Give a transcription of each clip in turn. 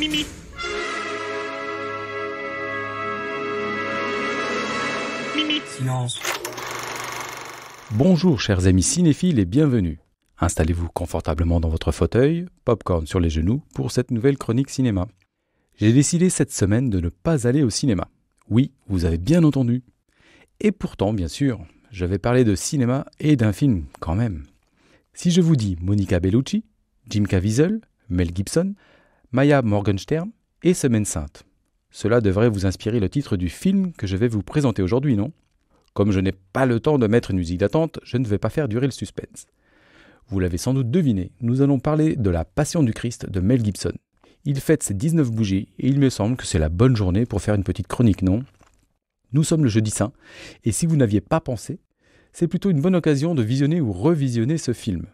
Mimi. Mimi. Silence. Bonjour chers amis cinéphiles et bienvenue. Installez-vous confortablement dans votre fauteuil, popcorn sur les genoux, pour cette nouvelle chronique cinéma. J'ai décidé cette semaine de ne pas aller au cinéma. Oui, vous avez bien entendu. Et pourtant, bien sûr, je vais parler de cinéma et d'un film quand même. Si je vous dis Monica Bellucci, Jim Caviezel, Mel Gibson, Maya Morgenstern et Semaine Sainte. Cela devrait vous inspirer le titre du film que je vais vous présenter aujourd'hui, non Comme je n'ai pas le temps de mettre une musique d'attente, je ne vais pas faire durer le suspense. Vous l'avez sans doute deviné, nous allons parler de la Passion du Christ de Mel Gibson. Il fête ses 19 bougies et il me semble que c'est la bonne journée pour faire une petite chronique, non Nous sommes le jeudi saint et si vous n'aviez pas pensé, c'est plutôt une bonne occasion de visionner ou revisionner ce film.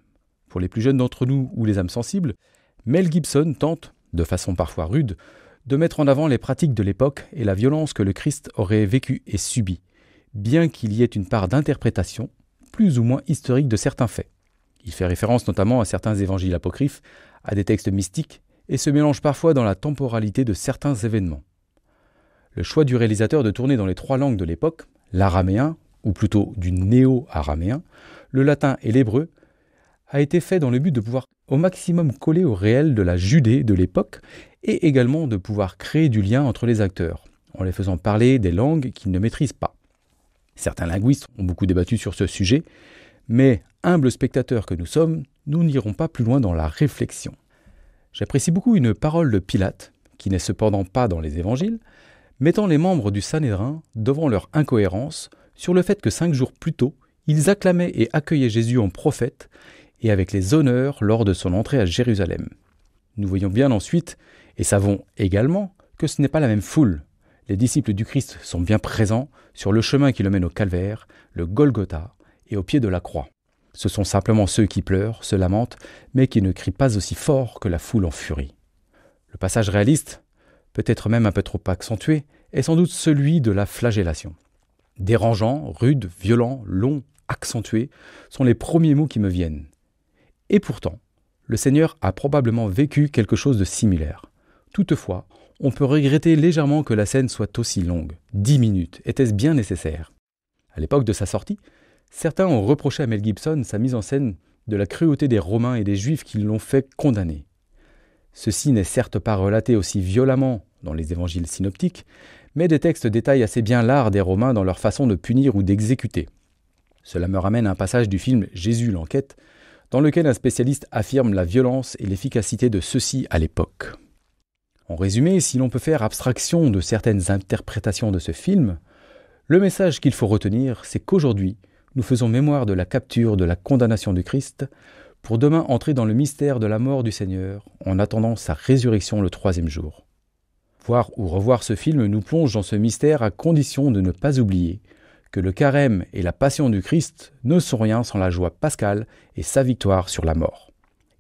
Pour les plus jeunes d'entre nous ou les âmes sensibles, Mel Gibson tente, de façon parfois rude, de mettre en avant les pratiques de l'époque et la violence que le Christ aurait vécue et subie, bien qu'il y ait une part d'interprétation, plus ou moins historique, de certains faits. Il fait référence notamment à certains évangiles apocryphes, à des textes mystiques, et se mélange parfois dans la temporalité de certains événements. Le choix du réalisateur de tourner dans les trois langues de l'époque, l'araméen, ou plutôt du néo-araméen, le latin et l'hébreu, a été fait dans le but de pouvoir au maximum collé au réel de la Judée de l'époque et également de pouvoir créer du lien entre les acteurs, en les faisant parler des langues qu'ils ne maîtrisent pas. Certains linguistes ont beaucoup débattu sur ce sujet, mais humbles spectateurs que nous sommes, nous n'irons pas plus loin dans la réflexion. J'apprécie beaucoup une parole de Pilate, qui n'est cependant pas dans les évangiles, mettant les membres du Sanhédrin devant leur incohérence sur le fait que cinq jours plus tôt, ils acclamaient et accueillaient Jésus en prophète et avec les honneurs lors de son entrée à Jérusalem. Nous voyons bien ensuite, et savons également, que ce n'est pas la même foule. Les disciples du Christ sont bien présents sur le chemin qui le mène au calvaire, le Golgotha et au pied de la croix. Ce sont simplement ceux qui pleurent, se lamentent, mais qui ne crient pas aussi fort que la foule en furie. Le passage réaliste, peut-être même un peu trop accentué, est sans doute celui de la flagellation. Dérangeant, rude, violent, long, accentué sont les premiers mots qui me viennent. Et pourtant, le Seigneur a probablement vécu quelque chose de similaire. Toutefois, on peut regretter légèrement que la scène soit aussi longue. Dix minutes, était-ce bien nécessaire À l'époque de sa sortie, certains ont reproché à Mel Gibson sa mise en scène de la cruauté des Romains et des Juifs qui l'ont fait condamner. Ceci n'est certes pas relaté aussi violemment dans les évangiles synoptiques, mais des textes détaillent assez bien l'art des Romains dans leur façon de punir ou d'exécuter. Cela me ramène à un passage du film Jésus l'enquête, dans lequel un spécialiste affirme la violence et l'efficacité de ceux-ci à l'époque. En résumé, si l'on peut faire abstraction de certaines interprétations de ce film, le message qu'il faut retenir, c'est qu'aujourd'hui, nous faisons mémoire de la capture, de la condamnation du Christ, pour demain entrer dans le mystère de la mort du Seigneur, en attendant sa résurrection le troisième jour. Voir ou revoir ce film nous plonge dans ce mystère à condition de ne pas oublier que le carême et la passion du Christ ne sont rien sans la joie pascale et sa victoire sur la mort.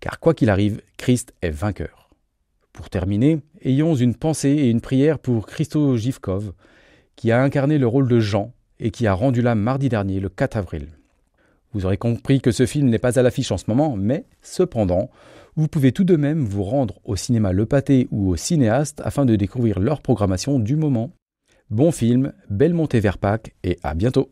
Car quoi qu'il arrive, Christ est vainqueur. Pour terminer, ayons une pensée et une prière pour Christo Givkov, qui a incarné le rôle de Jean et qui a rendu l'âme mardi dernier, le 4 avril. Vous aurez compris que ce film n'est pas à l'affiche en ce moment, mais cependant, vous pouvez tout de même vous rendre au cinéma Le Pâté ou au cinéaste afin de découvrir leur programmation du moment. Bon film, belle montée vers Pâques et à bientôt.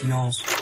Silence.